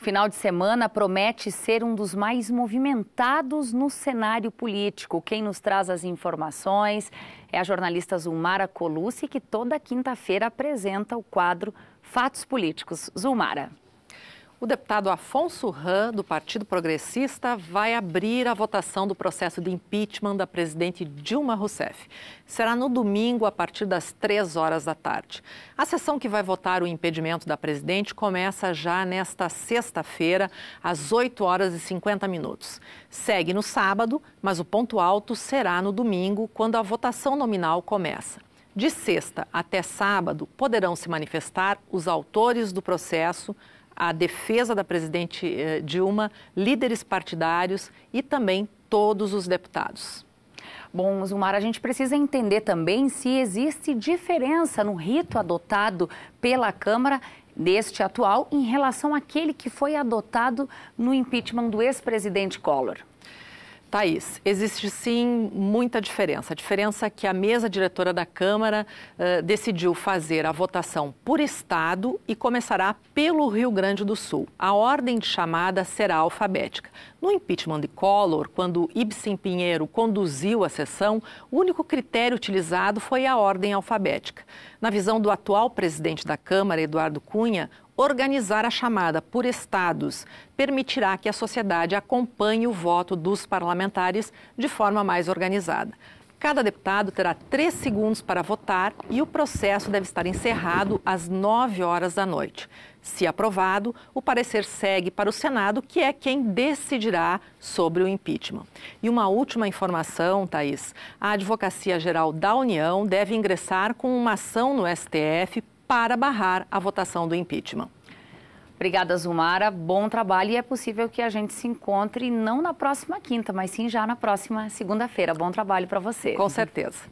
O final de semana promete ser um dos mais movimentados no cenário político. Quem nos traz as informações é a jornalista Zulmara Colucci, que toda quinta-feira apresenta o quadro Fatos Políticos. Zulmara. O deputado Afonso Ram, do Partido Progressista, vai abrir a votação do processo de impeachment da presidente Dilma Rousseff. Será no domingo, a partir das três horas da tarde. A sessão que vai votar o impedimento da presidente começa já nesta sexta-feira, às 8 horas e 50 minutos. Segue no sábado, mas o ponto alto será no domingo, quando a votação nominal começa. De sexta até sábado, poderão se manifestar os autores do processo a defesa da presidente eh, Dilma, líderes partidários e também todos os deputados. Bom, Zumar, a gente precisa entender também se existe diferença no rito adotado pela Câmara neste atual em relação àquele que foi adotado no impeachment do ex-presidente Collor. Thaís, existe sim muita diferença. A diferença é que a mesa diretora da Câmara eh, decidiu fazer a votação por Estado e começará pelo Rio Grande do Sul. A ordem de chamada será alfabética. No impeachment de Collor, quando Ibsen Pinheiro conduziu a sessão, o único critério utilizado foi a ordem alfabética. Na visão do atual presidente da Câmara, Eduardo Cunha, Organizar a chamada por estados permitirá que a sociedade acompanhe o voto dos parlamentares de forma mais organizada. Cada deputado terá três segundos para votar e o processo deve estar encerrado às 9 horas da noite. Se aprovado, o parecer segue para o Senado, que é quem decidirá sobre o impeachment. E uma última informação, Thaís: a Advocacia Geral da União deve ingressar com uma ação no STF para barrar a votação do impeachment. Obrigada, Zumara. Bom trabalho e é possível que a gente se encontre não na próxima quinta, mas sim já na próxima segunda-feira. Bom trabalho para você. Com certeza.